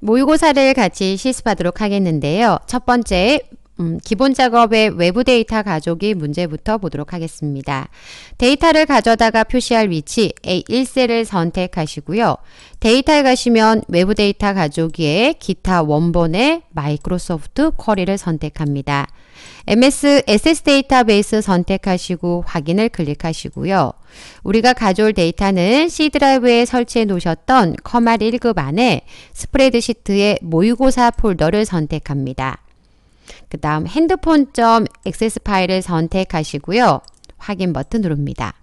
모의고사를 같이 실습하도록 하겠는데요. 첫 번째, 음, 기본 작업의 외부 데이터 가족이 문제부터 보도록 하겠습니다. 데이터를 가져다가 표시할 위치 A1셀을 선택하시고요. 데이터에 가시면 외부 데이터 가족의 기타 원본의 마이크로소프트 쿼리를 선택합니다. MS SS 데이터베이스 선택하시고 확인을 클릭하시고요. 우리가 가져올 데이터는 C 드라이브에 설치해 놓으셨던 커말 1급 안에 스프레드시트의 모의고사 폴더를 선택합니다. 그 다음 핸드폰 액세스 파일을 선택하시고요. 확인 버튼 누릅니다.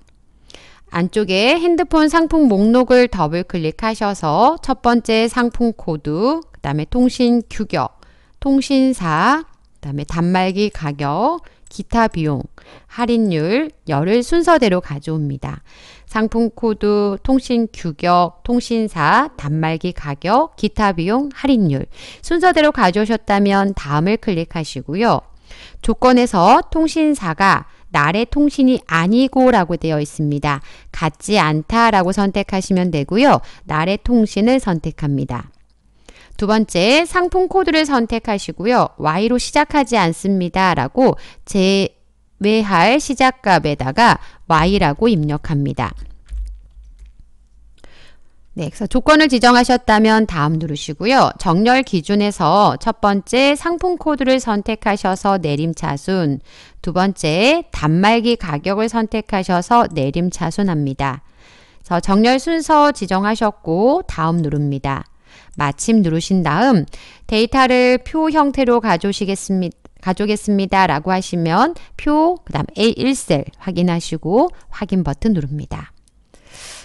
안쪽에 핸드폰 상품 목록을 더블 클릭하셔서 첫 번째 상품 코드, 그 다음에 통신 규격, 통신사, 그 다음에 단말기 가격, 기타 비용, 할인율, 열을 순서대로 가져옵니다. 상품 코드, 통신 규격, 통신사, 단말기 가격, 기타 비용, 할인율 순서대로 가져오셨다면 다음을 클릭하시고요. 조건에서 통신사가 날의 통신이 아니고 라고 되어 있습니다. 같지 않다 라고 선택하시면 되고요. 날의 통신을 선택합니다. 두 번째, 상품 코드를 선택하시고요. Y로 시작하지 않습니다. 라고 제외할 시작값에다가 Y라고 입력합니다. 네, 그래서 조건을 지정하셨다면 다음 누르시고요. 정렬 기준에서 첫 번째 상품 코드를 선택하셔서 내림차순, 두 번째 단말기 가격을 선택하셔서 내림차순합니다. 정렬 순서 지정하셨고 다음 누릅니다. 마침 누르신 다음 데이터를 표 형태로 가져오시겠습니다. 가져오겠습니다. 라고 하시면 표, 그 다음 A1셀 확인하시고 확인 버튼 누릅니다.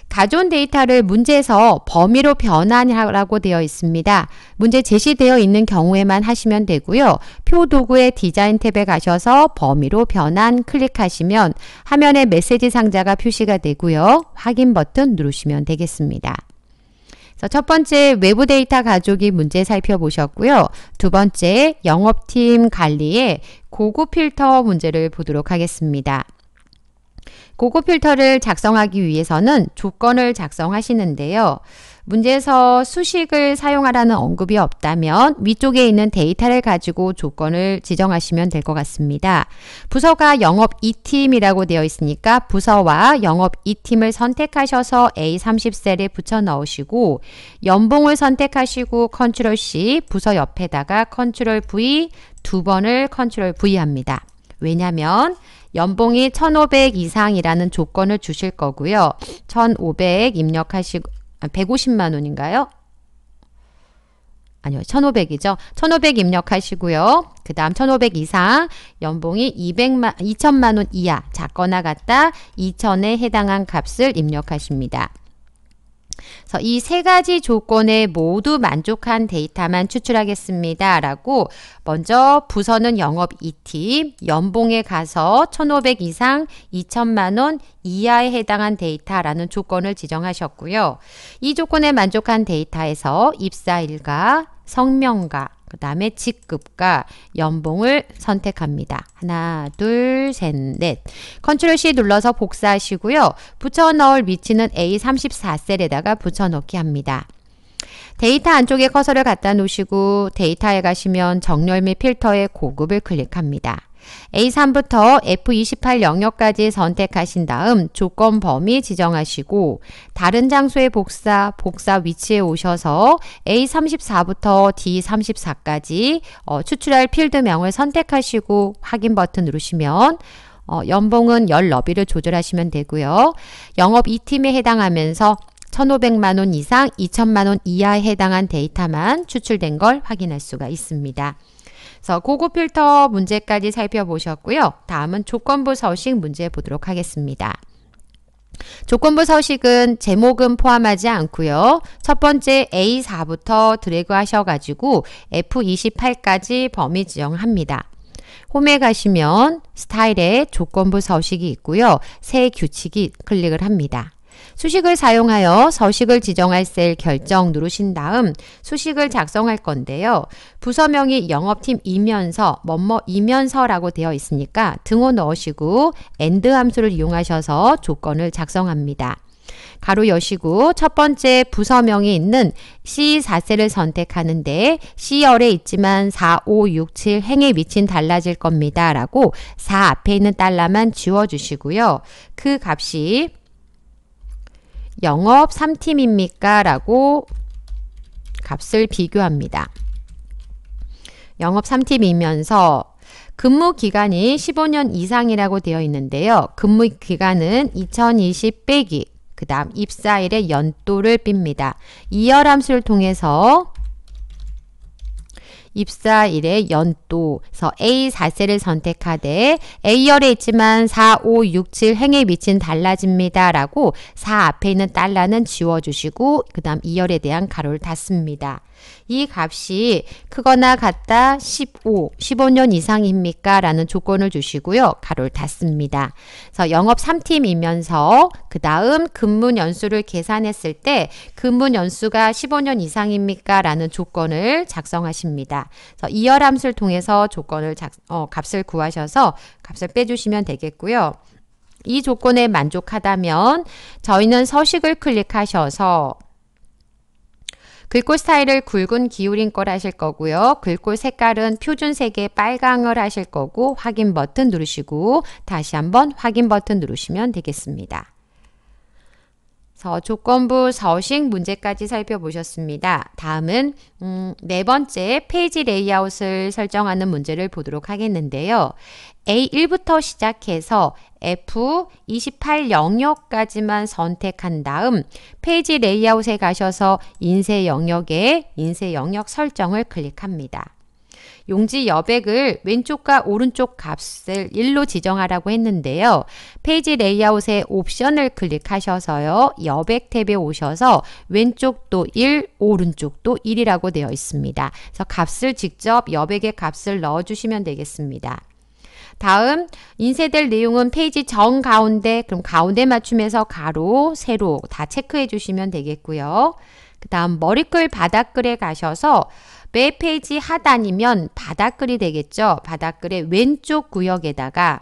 가져온 데이터를 문제에서 범위로 변환하라고 되어 있습니다. 문제 제시되어 있는 경우에만 하시면 되고요. 표 도구의 디자인 탭에 가셔서 범위로 변환 클릭하시면 화면에 메시지 상자가 표시가 되고요. 확인 버튼 누르시면 되겠습니다. 첫 번째 외부 데이터 가족이 문제 살펴보셨고요. 두 번째 영업팀 관리의 고급 필터 문제를 보도록 하겠습니다. 고급 필터를 작성하기 위해서는 조건을 작성하시는데요. 문제에서 수식을 사용하라는 언급이 없다면 위쪽에 있는 데이터를 가지고 조건을 지정하시면 될 것 같습니다. 부서가 영업 2팀이라고 되어 있으니까 부서와 영업 2팀을 선택하셔서 A30셀에 붙여 넣으시고 연봉을 선택하시고 컨트롤 C, 부서 옆에다가 컨트롤 V 두 번을 컨트롤 V 합니다. 왜냐면 하 연봉이 1500 이상이라는 조건을 주실 거고요. 1500 입력하시 고 150만 아, 원인가요? 아니요. 1500이죠. 1500 입력하시고요. 그 다음 1500 이상 연봉이 200만, 2천만 원 이하 작거나 같다 2천에 해당한 값을 입력하십니다. 그래서 이세 가지 조건에 모두 만족한 데이터만 추출하겠습니다. 라고 먼저 부서는 영업 2팀, 연봉에 가서 1,500 이상 2천만원 이하에 해당한 데이터라는 조건을 지정하셨고요. 이 조건에 만족한 데이터에서 입사일과 성명과 그 다음에 직급과 연봉을 선택합니다. 하나, 둘, 셋, 넷. 컨트롤 C 눌러서 복사하시고요. 붙여넣을 위치는 A34셀에다가 붙여넣기 합니다. 데이터 안쪽에 커서를 갖다 놓으시고 데이터에 가시면 정렬 및 필터의 고급을 클릭합니다. A3부터 F28 영역까지 선택하신 다음 조건 범위 지정하시고 다른 장소에 복사, 복사 위치에 오셔서 A34부터 D34까지 어, 추출할 필드명을 선택하시고 확인 버튼 누르시면 어, 연봉은 열 너비를 조절하시면 되고요. 영업 2팀에 해당하면서 1,500만원 이상, 2,000만원 이하에 해당한 데이터만 추출된 걸 확인할 수가 있습니다. 그래서 고급 필터 문제까지 살펴보셨고요. 다음은 조건부 서식 문제 보도록 하겠습니다. 조건부 서식은 제목은 포함하지 않고요. 첫 번째 A4부터 드래그 하셔가지고 F28까지 범위 지정합니다. 홈에 가시면 스타일에 조건부 서식이 있고요. 새 규칙이 클릭을 합니다. 수식을 사용하여 서식을 지정할 셀 결정 누르신 다음 수식을 작성할 건데요. 부서명이 영업팀이면서 뭐뭐이면서라고 되어 있으니까 등호 넣으시고 AND 함수를 이용하셔서 조건을 작성합니다. 가로 여시고 첫 번째 부서명이 있는 C4셀을 선택하는데 C열에 있지만 4, 5, 6, 7 행에 미친 달라질 겁니다. 라고 4 앞에 있는 달러만 지워주시고요. 그 값이 영업 3팀입니까? 라고 값을 비교합니다. 영업 3팀이면서 근무 기간이 15년 이상이라고 되어 있는데요. 근무 기간은 2020 빼기 그 다음 입사일의 연도를 빕니다. 이열 함수를 통해서 입사 일에 연도서 에 A 4세를 선택하되 A열에 있지만 4, 5, 6, 7 행에 미친 달라집니다. 라고 4 앞에 있는 달러는 지워주시고 그 다음 2열에 대한 가로를 닫습니다. 이 값이 크거나 같다 15, 15년 이상입니까? 라는 조건을 주시고요. 가로를 닫습니다. 그래서 영업 3팀이면서 그 다음 근무 연수를 계산했을 때 근무 연수가 15년 이상입니까? 라는 조건을 작성하십니다. 그래서 이열 함수를 통해서 조건을 작, 어, 값을 구하셔서 값을 빼주시면 되겠고요. 이 조건에 만족하다면 저희는 서식을 클릭하셔서 글꼴 스타일을 굵은 기울인 걸 하실 거고요. 글꼴 색깔은 표준색의 빨강을 하실 거고 확인 버튼 누르시고 다시 한번 확인 버튼 누르시면 되겠습니다. 그래서 조건부 서식 문제까지 살펴보셨습니다. 다음은 음, 네 번째 페이지 레이아웃을 설정하는 문제를 보도록 하겠는데요. A1부터 시작해서 F28 영역까지만 선택한 다음 페이지 레이아웃에 가셔서 인쇄 영역에 인쇄 영역 설정을 클릭합니다. 용지 여백을 왼쪽과 오른쪽 값을 1로 지정하라고 했는데요. 페이지 레이아웃의 옵션을 클릭하셔서요. 여백 탭에 오셔서 왼쪽도 1, 오른쪽도 1이라고 되어 있습니다. 그래서 값을 직접 여백의 값을 넣어주시면 되겠습니다. 다음 인쇄될 내용은 페이지 정 가운데 그럼 가운데 맞춤에서 가로, 세로 다 체크해 주시면 되겠고요. 그 다음 머리글 바닥글에 가셔서 매 페이지 하단이면 바닥글이 되겠죠. 바닥글의 왼쪽 구역에다가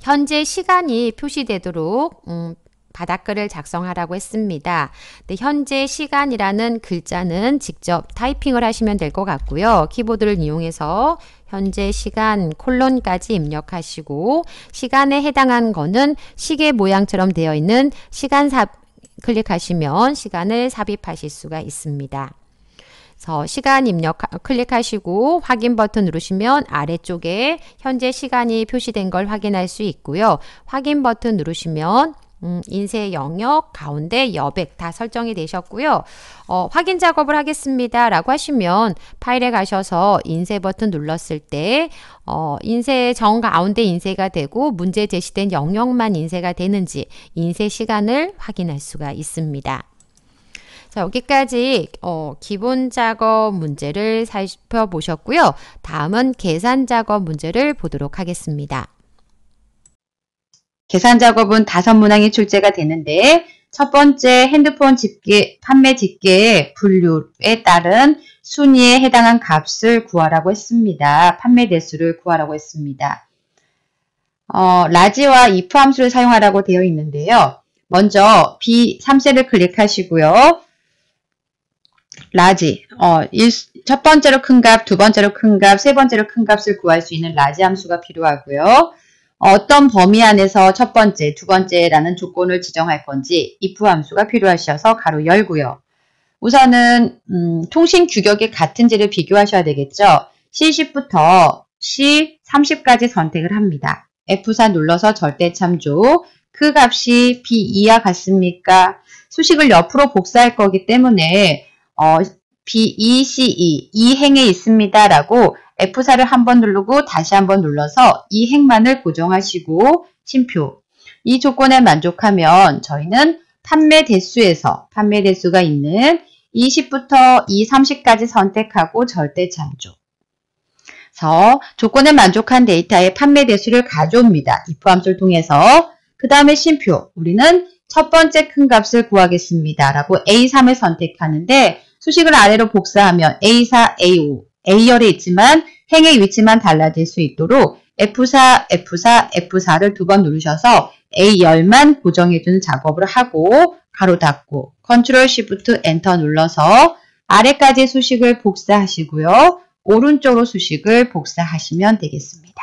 현재 시간이 표시되도록 음, 바닥글을 작성하라고 했습니다. 근데 현재 시간이라는 글자는 직접 타이핑을 하시면 될 것 같고요. 키보드를 이용해서 현재 시간 콜론까지 입력하시고 시간에 해당한 거는 시계 모양처럼 되어 있는 시간 삽 클릭하시면 시간을 삽입하실 수가 있습니다. 그래서 시간 입력 클릭하시고 확인 버튼 누르시면 아래쪽에 현재 시간이 표시된 걸 확인할 수 있고요. 확인 버튼 누르시면 음, 인쇄 영역 가운데 여백 다 설정이 되셨고요. 어, 확인 작업을 하겠습니다. 라고 하시면 파일에 가셔서 인쇄 버튼 눌렀을 때 어, 인쇄 정 가운데 인쇄가 되고 문제 제시된 영역만 인쇄가 되는지 인쇄 시간을 확인할 수가 있습니다. 자, 여기까지 어, 기본 작업 문제를 살펴보셨고요. 다음은 계산 작업 문제를 보도록 하겠습니다. 계산 작업은 다섯 문항이 출제가 되는데 첫 번째 핸드폰 집계, 판매 집계의 분류에 따른 순위에 해당한 값을 구하라고 했습니다. 판매 대수를 구하라고 했습니다. 어, 라지와 if 함수를 사용하라고 되어 있는데요. 먼저 B3셀을 클릭하시고요. 라지, 어, 일, 첫 번째로 큰 값, 두 번째로 큰 값, 세 번째로 큰 값을 구할 수 있는 라지 함수가 필요하고요. 어떤 범위 안에서 첫 번째, 두 번째라는 조건을 지정할 건지 if 함수가 필요하셔서 가로 열고요. 우선은 음, 통신 규격의 같은지를 비교하셔야 되겠죠. C10부터 C30까지 선택을 합니다. F4 눌러서 절대 참조, 그 값이 B2와 같습니까? 수식을 옆으로 복사할 거기 때문에 어, B2, e, C2, 이 e, e 행에 있습니다 라고 F4를 한 번 누르고 다시 한 번 눌러서 이 행만을 고정하시고 심표 이 조건에 만족하면 저희는 판매 대수에서 판매 대수가 있는 20부터 230까지 선택하고 절대 참조 그래서 조건에 만족한 데이터의 판매 대수를 가져옵니다. if 함수를 통해서 그 다음에 심표 우리는 첫 번째 큰 값을 구하겠습니다. 라고 A3을 선택하는데 수식을 아래로 복사하면 A4, A5 A열에 있지만 행의 위치만 달라질 수 있도록 F4, F4, F4를 두 번 누르셔서 A열만 고정해주는 작업을 하고 가로 닫고 컨트롤 시프트 엔터 눌러서 아래까지 수식을 복사하시고요. 오른쪽으로 수식을 복사하시면 되겠습니다.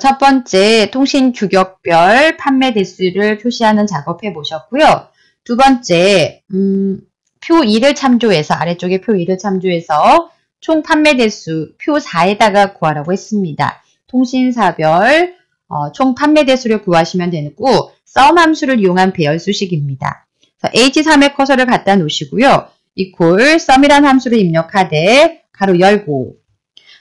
첫 번째 통신 규격별 판매 대수를 표시하는 작업 해보셨고요. 두 번째 음, 표 2를 참조해서 아래쪽에 표 2를 참조해서 총 판매 대수 표 4에다가 구하라고 했습니다. 통신사별 어, 총 판매 대수를 구하시면 되고 썸 함수를 이용한 배열 수식입니다. h 3의 커서를 갖다 놓으시고요. 이퀄 썸이란 함수를 입력하되 가로 열고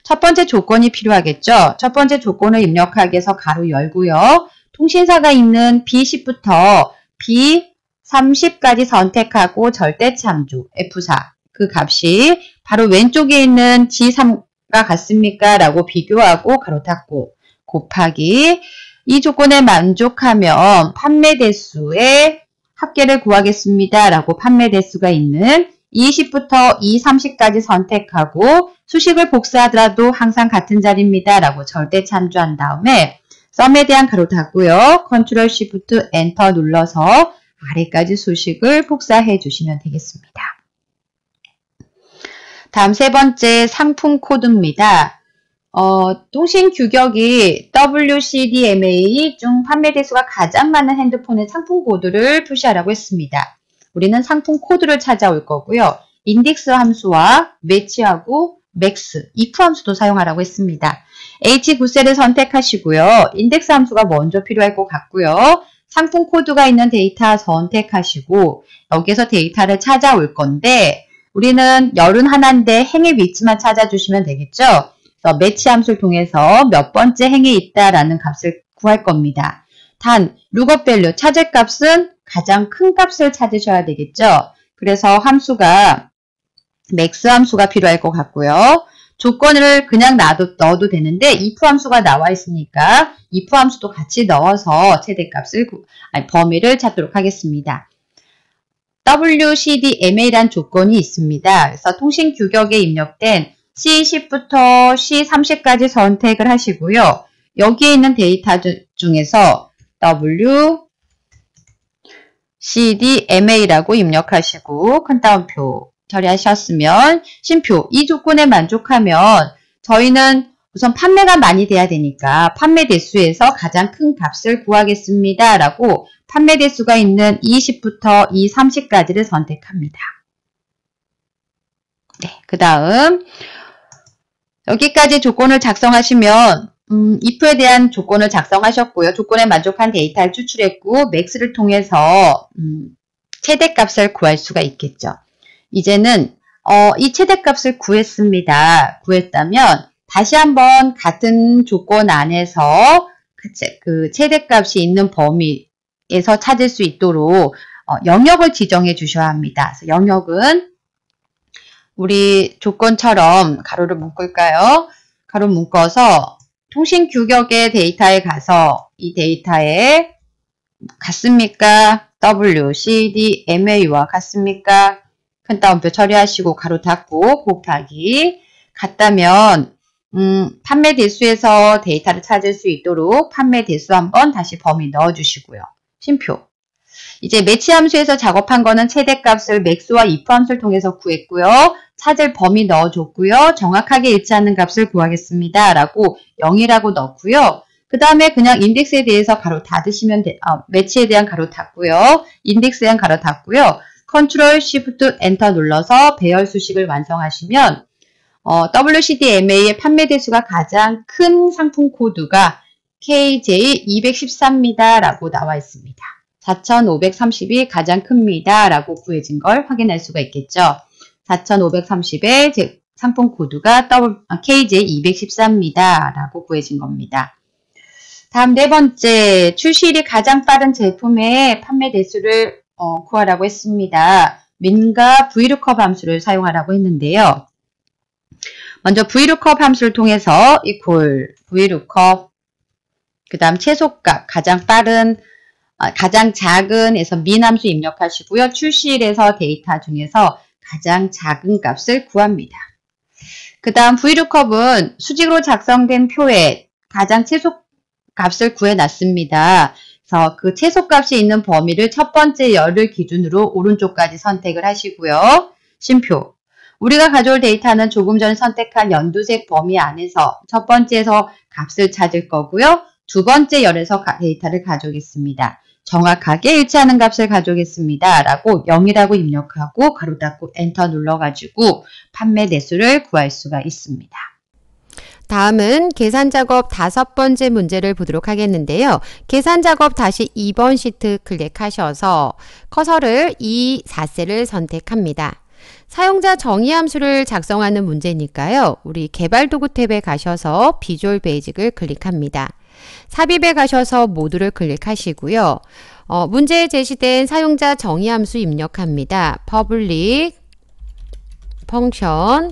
첫 번째 조건이 필요하겠죠. 첫 번째 조건을 입력하기 위해서 가로 열고요. 통신사가 있는 B10부터 B 30까지 선택하고 절대 참조 F4 그 값이 바로 왼쪽에 있는 G3과 같습니까? 라고 비교하고 가로 닫고 곱하기 이 조건에 만족하면 판매 대수의 합계를 구하겠습니다. 라고 판매 대수가 있는 20부터 2, 30까지 선택하고 수식을 복사하더라도 항상 같은 자리입니다. 라고 절대 참조한 다음에 썸에 대한 가로 닫고요. 컨트롤 시프트 엔터 눌러서 아래까지 수식을 복사해 주시면 되겠습니다. 다음 세 번째 상품 코드입니다. 어, 통신 규격이 WCDMA 중 판매 대수가 가장 많은 핸드폰의 상품 코드를 표시하라고 했습니다. 우리는 상품 코드를 찾아올 거고요. 인덱스 함수와 매치하고 맥스, if 함수도 사용하라고 했습니다. H9셀을 선택하시고요. 인덱스 함수가 먼저 필요할 것 같고요. 상품 코드가 있는 데이터 선택하시고 여기에서 데이터를 찾아올 건데 우리는 열은 하나인데 행의 위치만 찾아주시면 되겠죠. 그래서 매치 함수를 통해서 몇 번째 행에 있다라는 값을 구할 겁니다. 단, 룩업 밸류 찾을 값은 가장 큰 값을 찾으셔야 되겠죠. 그래서 함수가 맥스 함수가 필요할 것 같고요. 조건을 그냥 놔둬, 넣어도 되는데 if 함수가 나와 있으니까 if 함수도 같이 넣어서 최대값을 아니, 범위를 찾도록 하겠습니다. WCDMA란 조건이 있습니다. 그래서 통신 규격에 입력된 C10부터 C30까지 선택을 하시고요. 여기에 있는 데이터 중에서 W, CDMA라고 입력하시고 큰 따옴표 처리하셨으면 신표 이 조건에 만족하면 저희는 우선 판매가 많이 돼야 되니까 판매 대수에서 가장 큰 값을 구하겠습니다. 라고 판매 대수가 있는 20부터 2, 30까지를 선택합니다. 네, 그 다음 여기까지 조건을 작성하시면 음, if에 대한 조건을 작성하셨고요. 조건에 만족한 데이터를 추출했고 맥스를 통해서 음, 최대값을 구할 수가 있겠죠. 이제는 어, 이 최대값을 구했습니다. 구했다면 다시 한번 같은 조건 안에서 그, 그 최대값이 있는 범위에서 찾을 수 있도록 어, 영역을 지정해 주셔야 합니다. 영역은 우리 조건처럼 가로를 묶을까요? 가로 묶어서 통신 규격의 데이터에 가서 이 데이터에 같습니까? W, C, D, MA와 같습니까? 큰 따옴표 처리하시고 가로 닫고 곱하기 같다면 음, 판매 대수에서 데이터를 찾을 수 있도록 판매 대수 한번 다시 범위 넣어주시고요. 심표 이제 매치 함수에서 작업한 거는 최대값을 맥스와 if 함수를 통해서 구했고요. 찾을 범위 넣어줬고요. 정확하게 일치하는 값을 구하겠습니다. 라고 0이라고 넣고요. 그 다음에 그냥 인덱스에 대해서 가로 닫으시면 돼, 아, 매치에 대한 가로 닫고요. 인덱스에 대한 가로 닫고요. 컨트롤 시프트 엔터 눌러서 배열 수식을 완성하시면 어, WCDMA의 판매 대수가 가장 큰 상품 코드가 KJ213입니다. 라고 나와 있습니다. 4530이 가장 큽니다. 라고 구해진 걸 확인할 수가 있겠죠. 4530의 제, 상품 코드가 아, KJ213입니다. 라고 구해진 겁니다. 다음 네 번째, 출시일이 가장 빠른 제품의 판매 대수를 어, 구하라고 했습니다. 민과 vlookup 함수를 사용하라고 했는데요. 먼저 vlookup 함수를 통해서 equal vlookup 그 다음 최소값 가장 빠른 어, 가장 작은에서 민 함수 입력하시고요. 출시일에서 데이터 중에서 가장 작은 값을 구합니다. 그 다음 vlookup은 수직으로 작성된 표에 가장 최소 값을 구해놨습니다. 그래서 그 최소값이 있는 범위를 첫 번째 열을 기준으로 오른쪽까지 선택을 하시고요. 심표. 우리가 가져올 데이터는 조금 전에 선택한 연두색 범위 안에서 첫 번째에서 값을 찾을 거고요. 두 번째 열에서 데이터를 가져오겠습니다. 정확하게 일치하는 값을 가져오겠습니다. 라고 0이라고 입력하고 가로 닫고 엔터 눌러가지고 판매 대수를 구할 수가 있습니다. 다음은 계산 작업 다섯 번째 문제를 보도록 하겠는데요. 계산 작업 다시 2번 시트 클릭하셔서 커서를 이 4셀을 선택합니다. 사용자 정의 함수를 작성하는 문제니까요. 우리 개발 도구 탭에 가셔서 비주얼 베이직을 클릭합니다. 삽입에 가셔서 모두를 클릭하시고요. 어, 문제에 제시된 사용자 정의 함수 입력합니다. public function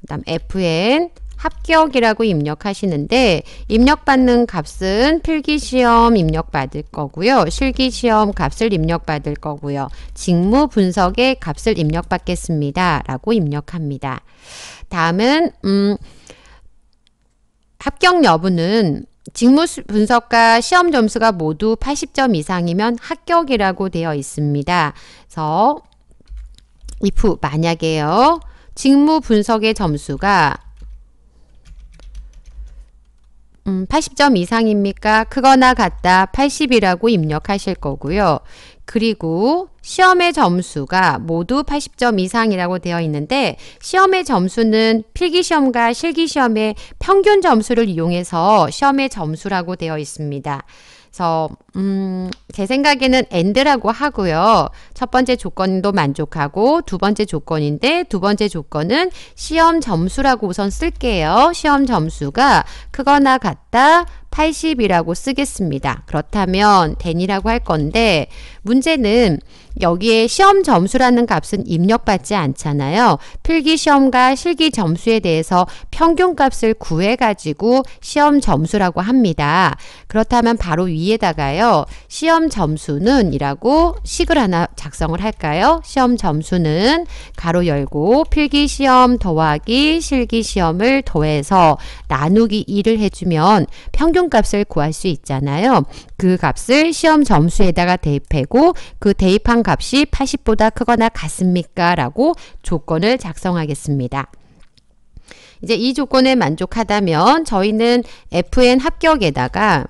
그다음 fn 합격이라고 입력하시는데 입력받는 값은 필기시험 입력받을 거고요. 실기시험 값을 입력받을 거고요. 직무 분석의 값을 입력받겠습니다. 라고 입력합니다. 다음은 음, 합격 여부는 직무 분석과 시험 점수가 모두 80점 이상이면 합격이라고 되어 있습니다. 그래서 if 만약에요. 직무 분석의 점수가 음, 80점 이상입니까? 크거나 같다 80이라고 입력하실 거고요. 그리고 시험의 점수가 모두 80점 이상이라고 되어 있는데 시험의 점수는 필기시험과 실기시험의 평균 점수를 이용해서 시험의 점수라고 되어 있습니다. 그래서 음, 제 생각에는 a 드라고 하고요. 첫 번째 조건도 만족하고 두 번째 조건인데 두 번째 조건은 시험 점수라고 우선 쓸게요. 시험 점수가 크거나 같다 80이라고 쓰겠습니다. 그렇다면 den이라고 할 건데 문제는 여기에 시험 점수라는 값은 입력받지 않잖아요. 필기 시험과 실기 점수에 대해서 평균값을 구해가지고 시험 점수라고 합니다. 그렇다면 바로 위에다가요. 볼까요? 시험 점수는 이라고 식을 하나 작성을 할까요? 시험 점수는 가로 열고 필기 시험 더하기 실기 시험을 더해서 나누기 2를 해주면 평균값을 구할 수 있잖아요. 그 값을 시험 점수에다가 대입하고 그 대입한 값이 80보다 크거나 같습니까? 라고 조건을 작성하겠습니다. 이제 이 조건에 만족하다면 저희는 FN 합격에다가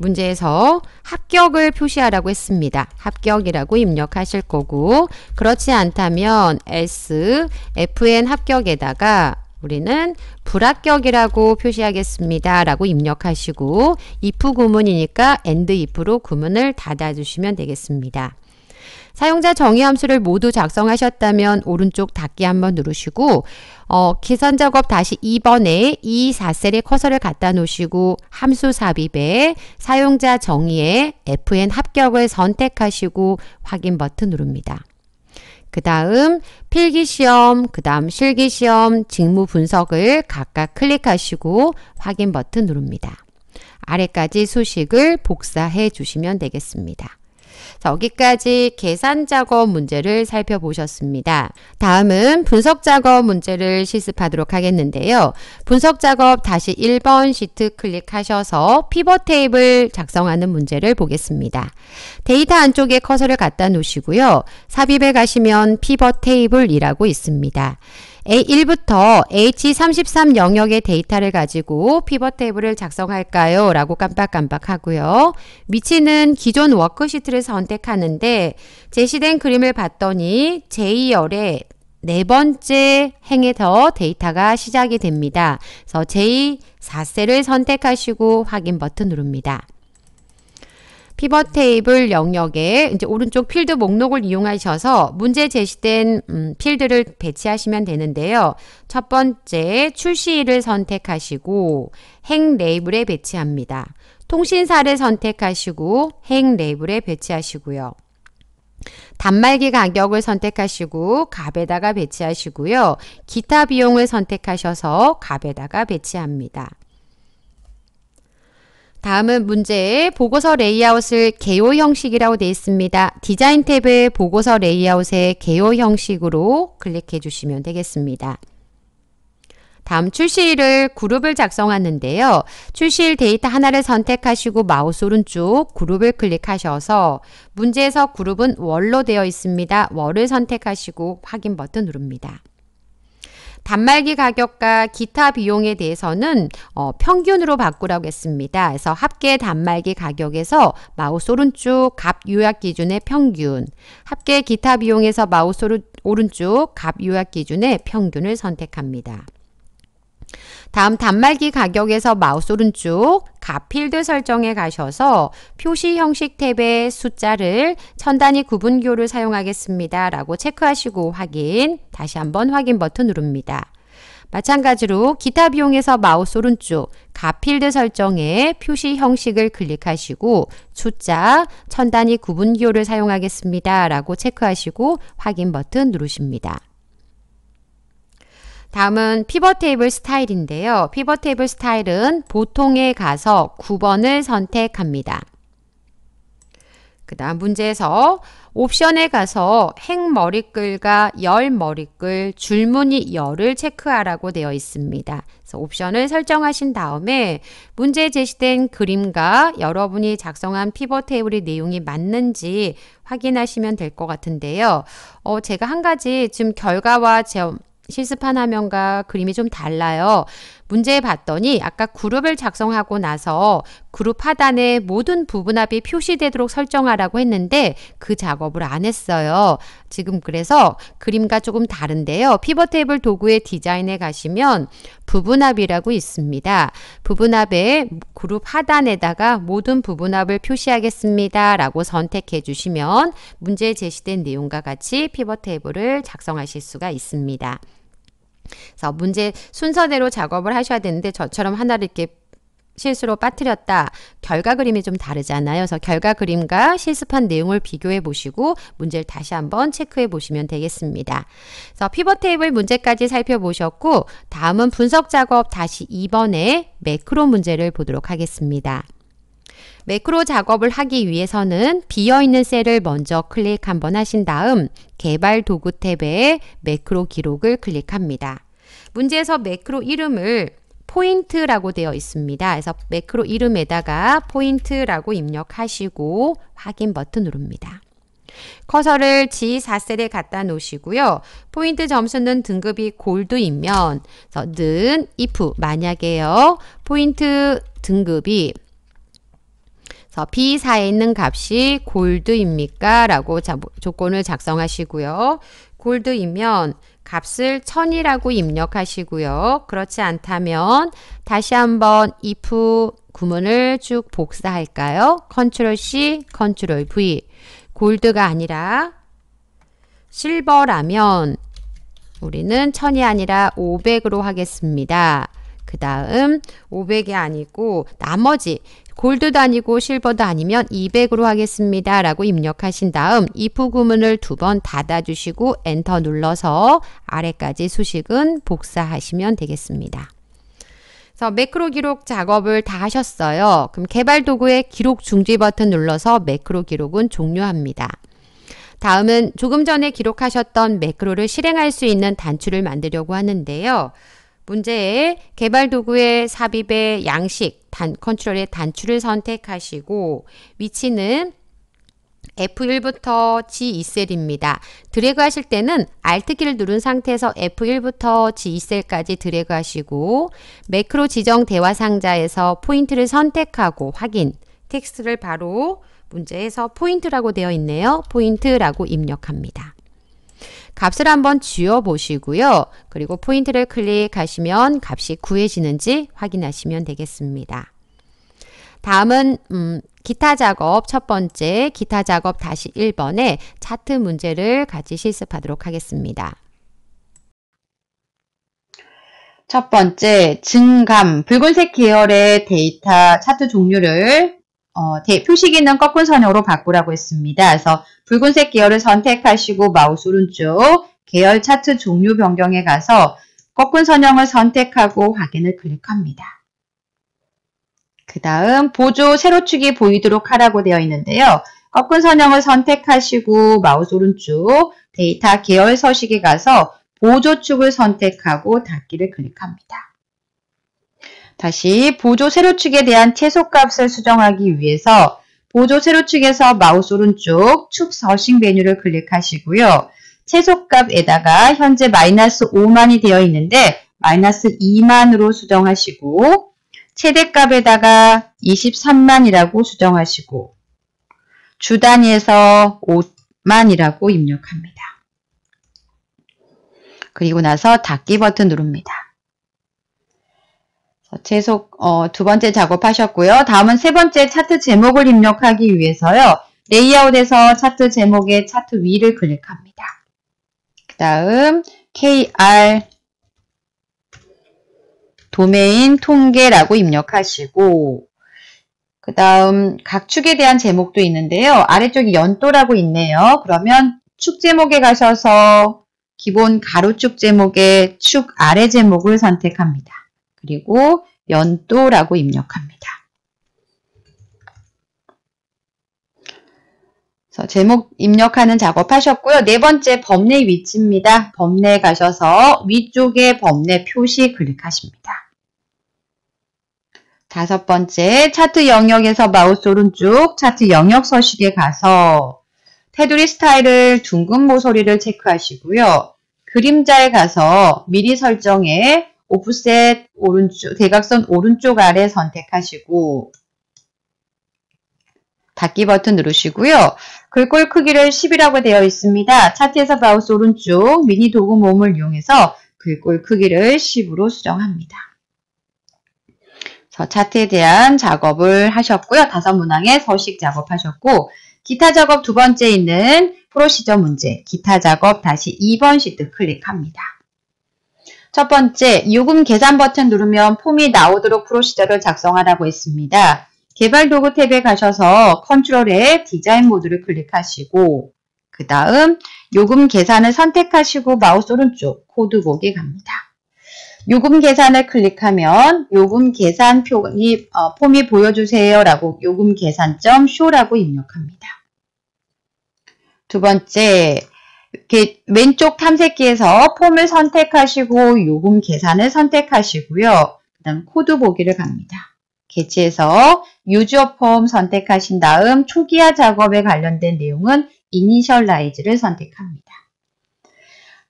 문제에서 합격을 표시하라고 했습니다. 합격이라고 입력하실 거고 그렇지 않다면 S, FN 합격에다가 우리는 불합격이라고 표시하겠습니다. 라고 입력하시고 if 구문이니까 and if로 구문을 닫아주시면 되겠습니다. 사용자 정의 함수를 모두 작성하셨다면 오른쪽 닫기 한번 누르시고 어, 계산 작업 다시 2번에 이4셀의 커서를 갖다 놓으시고 함수 삽입에 사용자 정의에 FN 합격을 선택하시고 확인 버튼 누릅니다. 그 다음 필기시험, 그 다음 실기시험, 직무 분석을 각각 클릭하시고 확인 버튼 누릅니다. 아래까지 수식을 복사해 주시면 되겠습니다. 자, 여기까지 계산 작업 문제를 살펴보셨습니다. 다음은 분석 작업 문제를 실습하도록 하겠는데요. 분석 작업 다시 1번 시트 클릭하셔서 피벗 테이블 작성하는 문제를 보겠습니다. 데이터 안쪽에 커서를 갖다 놓으시고요. 삽입에 가시면 피벗 테이블이라고 있습니다. A1부터 H33 영역의 데이터를 가지고 피벗 테이블을 작성할까요? 라고 깜빡깜빡 하고요. 위치는 기존 워크시트를 선택하는데 제시된 그림을 봤더니 j 열의네 번째 행에서 데이터가 시작이 됩니다. 그래서 j 4셀을 선택하시고 확인 버튼 누릅니다. 피벗 테이블 영역에 이제 오른쪽 필드 목록을 이용하셔서 문제 제시된 음, 필드를 배치하시면 되는데요. 첫 번째 출시일을 선택하시고 행 레이블에 배치합니다. 통신사를 선택하시고 행 레이블에 배치하시고요. 단말기 가격을 선택하시고 갑에다가 배치하시고요. 기타 비용을 선택하셔서 갑에다가 배치합니다. 다음은 문제의 보고서 레이아웃을 개요 형식이라고 되어 있습니다. 디자인 탭을 보고서 레이아웃의 개요 형식으로 클릭해 주시면 되겠습니다. 다음 출시일을 그룹을 작성하는데요. 출시일 데이터 하나를 선택하시고 마우스 오른쪽 그룹을 클릭하셔서 문제에서 그룹은 월로 되어 있습니다. 월을 선택하시고 확인 버튼 누릅니다. 단말기 가격과 기타 비용에 대해서는 어, 평균으로 바꾸라고 했습니다. 그래서 합계 단말기 가격에서 마우스 오른쪽 값 요약 기준의 평균, 합계 기타 비용에서 마우스 오른쪽 값 요약 기준의 평균을 선택합니다. 다음 단말기 가격에서 마우스 오른쪽 가필드 설정에 가셔서 표시 형식 탭의 숫자를 천 단위 구분교를 사용하겠습니다. 라고 체크하시고 확인, 다시 한번 확인 버튼 누릅니다. 마찬가지로 기타 비용에서 마우스 오른쪽 가필드 설정에 표시 형식을 클릭하시고 숫자, 천 단위 구분교를 사용하겠습니다. 라고 체크하시고 확인 버튼 누르십니다. 다음은 피벗 테이블 스타일인데요. 피벗 테이블 스타일은 보통에 가서 9번을 선택합니다. 그 다음 문제에서 옵션에 가서 행머리글과 열머리글 줄무늬 열을 체크하라고 되어 있습니다. 그래서 옵션을 설정하신 다음에 문제에 제시된 그림과 여러분이 작성한 피벗 테이블의 내용이 맞는지 확인하시면 될 것 같은데요. 어, 제가 한 가지 지금 결과와 제 점, 실습한 화면과 그림이 좀 달라요. 문제 봤더니 아까 그룹을 작성하고 나서 그룹 하단에 모든 부분합이 표시되도록 설정하라고 했는데 그 작업을 안 했어요. 지금 그래서 그림과 조금 다른데요. 피벗 테이블 도구의 디자인에 가시면 부분합이라고 있습니다. 부분합에 그룹 하단에다가 모든 부분합을 표시하겠습니다. 라고 선택해 주시면 문제에 제시된 내용과 같이 피벗 테이블을 작성하실 수가 있습니다. 그래서 문제 순서대로 작업을 하셔야 되는데 저처럼 하나를 이렇게 실수로 빠뜨렸다. 결과 그림이 좀 다르잖아요. 그래서 결과 그림과 실습한 내용을 비교해 보시고 문제를 다시 한번 체크해 보시면 되겠습니다. 그래서 피벗 테이블 문제까지 살펴보셨고 다음은 분석 작업 다시 2번에 매크로 문제를 보도록 하겠습니다. 매크로 작업을 하기 위해서는 비어있는 셀을 먼저 클릭 한번 하신 다음 개발 도구 탭에 매크로 기록을 클릭합니다. 문제에서 매크로 이름을 포인트라고 되어 있습니다. 그래서 매크로 이름에다가 포인트라고 입력하시고 확인 버튼 누릅니다. 커서를 G4셀에 갖다 놓으시고요. 포인트 점수는 등급이 골드이면 는 if 만약에요. 포인트 등급이 그래서 B사에 있는 값이 골드입니까? 라고 자, 조건을 작성하시고요. 골드이면 값을 1000이라고 입력하시고요. 그렇지 않다면 다시 한번 if 구문을 쭉 복사할까요? 컨트롤 C, 컨트롤 V. 골드가 아니라 실버라면 우리는 1000이 아니라 500으로 하겠습니다. 그 다음 500이 아니고 나머지 골드도 아니고 실버도 아니면 200으로 하겠습니다. 라고 입력하신 다음 if 구문을 두 번 닫아주시고 엔터 눌러서 아래까지 수식은 복사하시면 되겠습니다. 그래서 매크로 기록 작업을 다 하셨어요. 그럼 개발 도구의 기록 중지 버튼 눌러서 매크로 기록은 종료합니다. 다음은 조금 전에 기록하셨던 매크로를 실행할 수 있는 단추를 만들려고 하는데요. 문제에 개발 도구의 삽입의 양식, 단, 컨트롤의 단추를 선택하시고 위치는 F1부터 G2셀입니다. 드래그 하실 때는 Alt키를 누른 상태에서 F1부터 G2셀까지 드래그 하시고 매크로 지정 대화 상자에서 포인트를 선택하고 확인, 텍스트를 바로 문제에서 포인트라고 되어 있네요. 포인트라고 입력합니다. 값을 한번 쥐어 보시고요. 그리고 포인트를 클릭하시면 값이 구해지는지 확인하시면 되겠습니다. 다음은 음, 기타 작업 첫 번째 기타 작업 다시 1번에 차트 문제를 같이 실습하도록 하겠습니다. 첫 번째, 증감, 붉은색 계열의 데이터 차트 종류를 어, 대, 표시기는 꺾은 선형으로 바꾸라고 했습니다. 그래서 붉은색 계열을 선택하시고 마우스 오른쪽 계열 차트 종류 변경에 가서 꺾은 선형을 선택하고 확인을 클릭합니다. 그 다음 보조 세로축이 보이도록 하라고 되어 있는데요. 꺾은 선형을 선택하시고 마우스 오른쪽 데이터 계열 서식에 가서 보조축을 선택하고 닫기를 클릭합니다. 다시 보조 세로축에 대한 최소값을 수정하기 위해서 보조 세로축에서 마우스 오른쪽 축 서식 메뉴를 클릭하시고요. 최소값에다가 현재 마이너스 5만이 되어 있는데 마이너스 2만으로 수정하시고 최대값에다가 23만이라고 수정하시고 주 단위에서 5만이라고 입력합니다. 그리고 나서 닫기 버튼 누릅니다. 어, 재속 어, 두 번째 작업하셨고요. 다음은 세 번째 차트 제목을 입력하기 위해서요. 레이아웃에서 차트 제목의 차트 위를 클릭합니다. 그 다음 KR 도메인 통계라고 입력하시고 그 다음 각 축에 대한 제목도 있는데요. 아래쪽이 연도라고 있네요. 그러면 축 제목에 가셔서 기본 가로축 제목의 축 아래 제목을 선택합니다. 그리고 연도라고 입력합니다. 그래서 제목 입력하는 작업하셨고요. 네 번째 범례 위치입니다. 범례 가셔서 위쪽에 범례 표시 클릭하십니다. 다섯 번째 차트 영역에서 마우스 오른쪽 차트 영역 서식에 가서 테두리 스타일을 둥근 모서리를 체크하시고요. 그림자에 가서 미리 설정에 오프셋 오른쪽 대각선 오른쪽 아래 선택하시고 닫기 버튼 누르시고요. 글꼴 크기를 10이라고 되어 있습니다. 차트에서 마우스 오른쪽 미니 도구 모음을 이용해서 글꼴 크기를 10으로 수정합니다. 그래서 차트에 대한 작업을 하셨고요. 다섯 문항의 서식 작업하셨고 기타 작업 두 번째 있는 프로시저 문제 기타 작업 다시 2번 시트 클릭합니다. 첫 번째, 요금 계산 버튼 누르면 폼이 나오도록 프로시저를 작성하라고 했습니다 개발 도구 탭에 가셔서 컨트롤의 디자인 모드를 클릭하시고 그 다음 요금 계산을 선택하시고 마우스 오른쪽 코드 보기 갑니다. 요금 계산을 클릭하면 요금 계산 표이 어, 폼이 보여주세요 라고 요금 계산점 쇼라고 입력합니다. 두 번째 이렇게 왼쪽 탐색기에서 폼을 선택하시고 요금 계산을 선택하시고요. 그다음 코드 보기를 갑니다. 개체에서 유저 폼 선택하신 다음 초기화 작업에 관련된 내용은 이니셜라이즈를 선택합니다.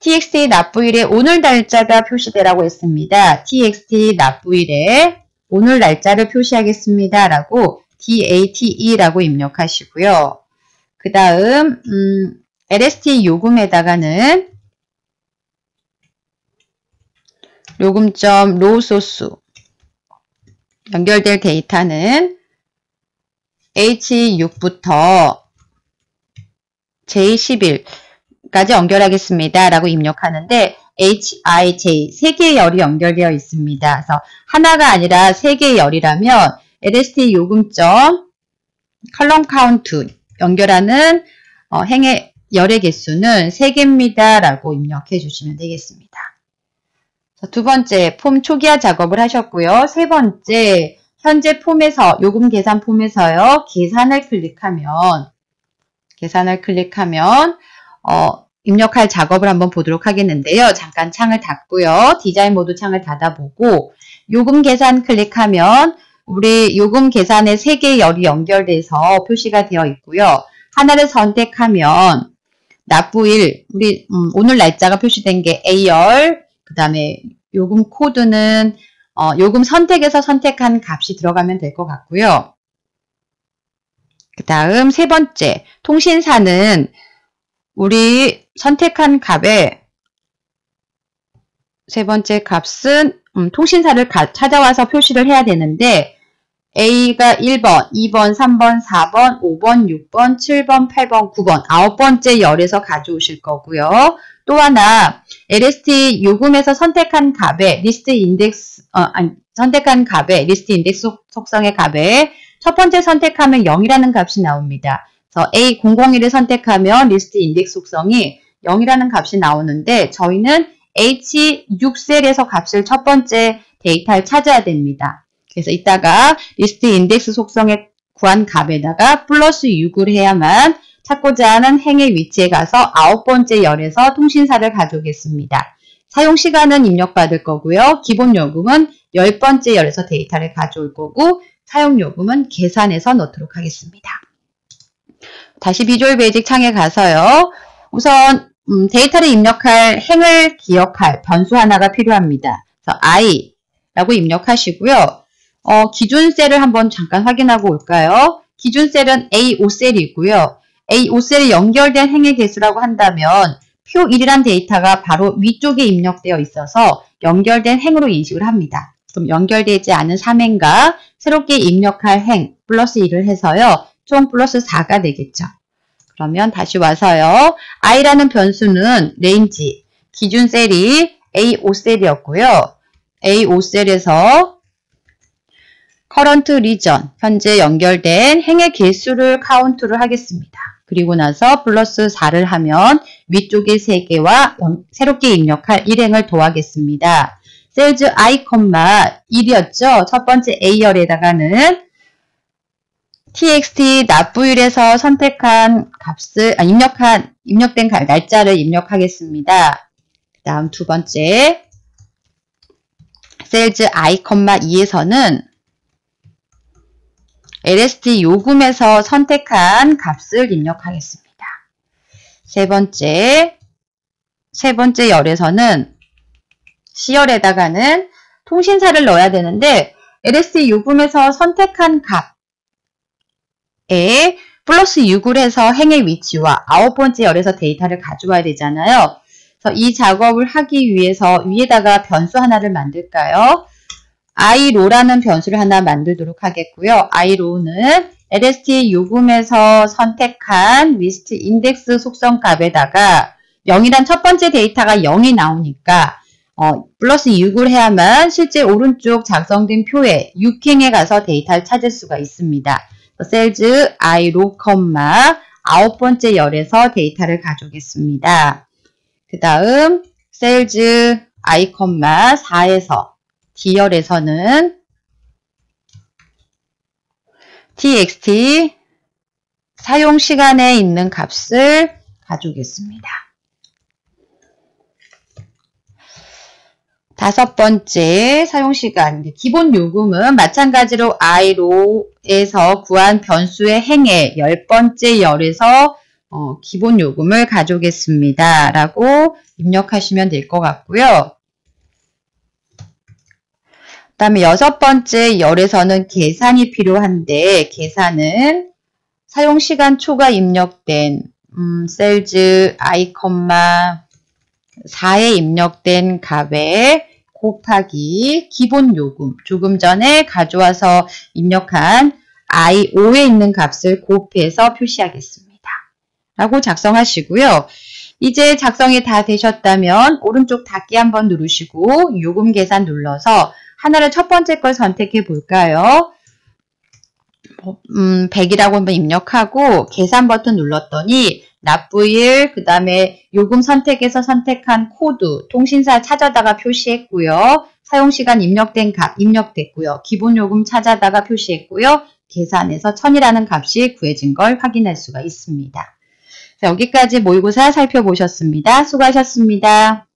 txt 납부일에 오늘 날짜가 표시되라고 했습니다. txt 납부일에 오늘 날짜를 표시하겠습니다. 라고 date 라고 입력하시고요. 그 다음 음, LST 요금에다가는 요금점 로우 소스 연결될 데이터는 H6부터 J11까지 연결하겠습니다. 라고 입력하는데 HIJ 3개의 열이 연결되어 있습니다. 그래서 하나가 아니라 3개의 열이라면 LST 요금점 컬럼 카운트 연결하는 어, 행의 열의 개수는 3개입니다. 라고 입력해 주시면 되겠습니다. 자, 두 번째, 폼 초기화 작업을 하셨고요. 세 번째, 현재 폼에서, 요금 계산 폼에서요. 계산을 클릭하면, 계산을 클릭하면, 어, 입력할 작업을 한번 보도록 하겠는데요. 잠깐 창을 닫고요. 디자인 모드 창을 닫아보고 요금 계산 클릭하면 우리 요금 계산에 3개 의 열이 연결돼서 표시가 되어 있고요. 하나를 선택하면 납부일 우리 음, 오늘 날짜가 표시된 게 A열 그 다음에 요금 코드는 어, 요금 선택에서 선택한 값이 들어가면 될 것 같고요. 그 다음 세 번째 통신사는 우리 선택한 값에 세 번째 값은 음, 통신사를 가, 찾아와서 표시를 해야 되는데 A가 1번, 2번, 3번, 4번, 5번, 6번, 7번, 8번, 9번 아홉 번째 열에서 가져오실 거고요. 또 하나 LST 요금에서 선택한 값에 리스트 인덱스 어, 아니, 선택한 값에 리스트 인덱스 속성의 값에 첫 번째 선택하면 0이라는 값이 나옵니다. 그래서 A001을 선택하면 리스트 인덱스 속성이 0이라는 값이 나오는데 저희는 H6셀에서 값을 첫 번째 데이터를 찾아야 됩니다. 그래서 이따가 리스트 인덱스 속성에 구한 값에다가 플러스 6을 해야만 찾고자 하는 행의 위치에 가서 아홉 번째 열에서 통신사를 가져오겠습니다. 사용시간은 입력받을 거고요. 기본요금은 열번째 열에서 데이터를 가져올 거고 사용요금은 계산해서 넣도록 하겠습니다. 다시 비주얼 베이직 창에 가서요. 우선 음, 데이터를 입력할 행을 기억할 변수 하나가 필요합니다. 그래서 i라고 입력하시고요. 어, 기준셀을 한번 잠깐 확인하고 올까요? 기준셀은 A5셀이고요. A5셀이 연결된 행의 개수라고 한다면 표 1이란 데이터가 바로 위쪽에 입력되어 있어서 연결된 행으로 인식을 합니다. 그럼 연결되지 않은 3행과 새롭게 입력할 행 플러스 1을 해서요. 총 플러스 4가 되겠죠. 그러면 다시 와서요. i라는 변수는 레인지, 기준 셀이 A5셀이었고요. A5셀에서 current region, 현재 연결된 행의 개수를 카운트를 하겠습니다. 그리고 나서 플러스 4를 하면 위쪽에 3개와 새롭게 입력할 일행을 더하겠습니다. 셀즈 i, 1이었죠. 첫 번째 A열에다가는 txt 납부일에서 선택한 값을 아, 입력한 입력된 날짜를 입력하겠습니다. 다음 두 번째 셀즈 i, 2에서는 LST 요금에서 선택한 값을 입력하겠습니다. 세 번째, 세 번째 열에서는 시열에다가는 통신사를 넣어야 되는데 LST 요금에서 선택한 값에 플러스 6을 해서 행의 위치와 아홉 번째 열에서 데이터를 가져와야 되잖아요. 그래서 이 작업을 하기 위해서 위에다가 변수 하나를 만들까요? i l o 라는 변수를 하나 만들도록 하겠고요. i l o 는 LST 요금에서 선택한 리스트 인덱스 속성 값에다가 0이란 첫 번째 데이터가 0이 나오니까 어, 플러스 6을 해야만 실제 오른쪽 작성된 표에 6행에 가서 데이터를 찾을 수가 있습니다. 셀즈 iLow, 아홉 번째 열에서 데이터를 가져오겠습니다. 그 다음 셀즈 i, 4에서 기열에서는 txt 사용 시간에 있는 값을 가져오겠습니다. 다섯 번째 사용 시간 기본 요금은 마찬가지로 i로에서 구한 변수의 행에열 번째 열에서 어, 기본 요금을 가져오겠습니다. 라고 입력하시면 될 것 같고요. 다음에 여섯 번째 열에서는 계산이 필요한데 계산은 사용시간 초가 입력된 음, 셀즈 아이, 4에 입력된 값에 곱하기 기본 요금 조금 전에 가져와서 입력한 i 5에 있는 값을 곱해서 표시하겠습니다. 라고 작성하시고요. 이제 작성이 다 되셨다면 오른쪽 닫기 한번 누르시고 요금 계산 눌러서 하나를 첫 번째 걸 선택해 볼까요? 뭐, 음, 100이라고 한번 입력하고 계산 버튼 눌렀더니 납부일, 그 다음에 요금 선택에서 선택한 코드, 통신사 찾아다가 표시했고요. 사용시간 입력된 값 입력됐고요. 기본 요금 찾아다가 표시했고요. 계산해서 1000이라는 값이 구해진 걸 확인할 수가 있습니다. 자, 여기까지 모의고사 살펴보셨습니다. 수고하셨습니다.